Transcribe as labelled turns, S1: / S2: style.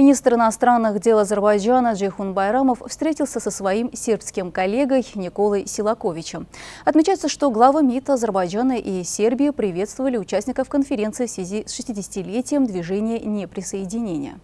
S1: Министр иностранных дел Азербайджана Джейхун Байрамов встретился со своим сербским коллегой Николой Силаковичем. Отмечается, что глава МИД Азербайджана и Сербии приветствовали участников конференции в связи с 60-летием движения неприсоединения.